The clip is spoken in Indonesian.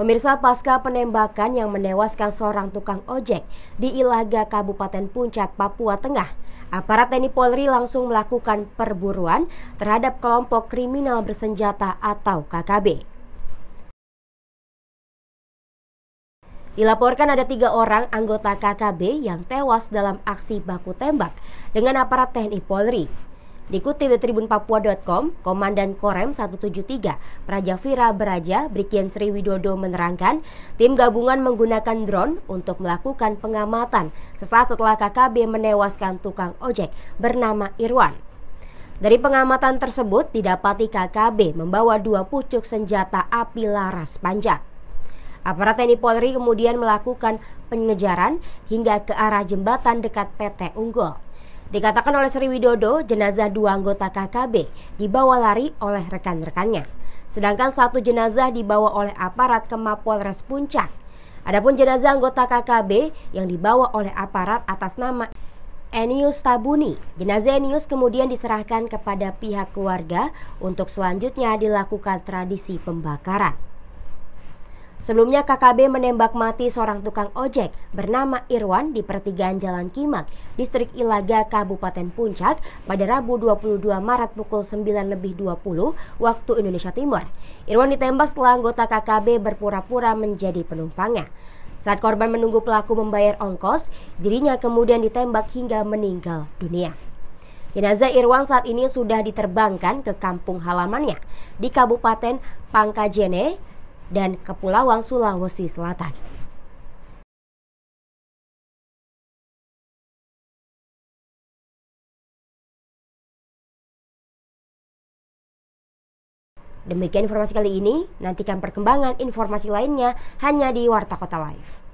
Pemirsa pasca penembakan yang menewaskan seorang tukang ojek di Ilaga Kabupaten Puncak, Papua Tengah, aparat TNI Polri langsung melakukan perburuan terhadap kelompok kriminal bersenjata atau KKB. Dilaporkan ada tiga orang anggota KKB yang tewas dalam aksi baku tembak dengan aparat TNI Polri Dikutip dari Papua.com, Komandan Korem 173 Prajavira Beraja Brigjen Sri Widodo menerangkan, tim gabungan menggunakan drone untuk melakukan pengamatan sesaat setelah KKB menewaskan tukang ojek bernama Irwan. Dari pengamatan tersebut didapati KKB membawa dua pucuk senjata api laras panjang. Aparat TNI Polri kemudian melakukan pengejaran hingga ke arah jembatan dekat PT Unggul. Dikatakan oleh Sri Widodo, jenazah dua anggota KKB dibawa lari oleh rekan-rekannya. Sedangkan satu jenazah dibawa oleh aparat ke Mapolres Puncak. Adapun jenazah anggota KKB yang dibawa oleh aparat atas nama Enius Tabuni. Jenazah Enius kemudian diserahkan kepada pihak keluarga untuk selanjutnya dilakukan tradisi pembakaran. Sebelumnya KKB menembak mati seorang tukang ojek bernama Irwan di pertigaan Jalan Kimak, Distrik Ilaga, Kabupaten Puncak pada Rabu 22 Maret pukul 9 lebih 20 waktu Indonesia Timur. Irwan ditembak setelah anggota KKB berpura-pura menjadi penumpangnya. Saat korban menunggu pelaku membayar ongkos, dirinya kemudian ditembak hingga meninggal dunia. Jenazah Irwan saat ini sudah diterbangkan ke kampung halamannya di Kabupaten Pangkajene, dan Kepulauan Sulawesi Selatan. Demikian informasi kali ini, nantikan perkembangan informasi lainnya hanya di Warta Kota Live.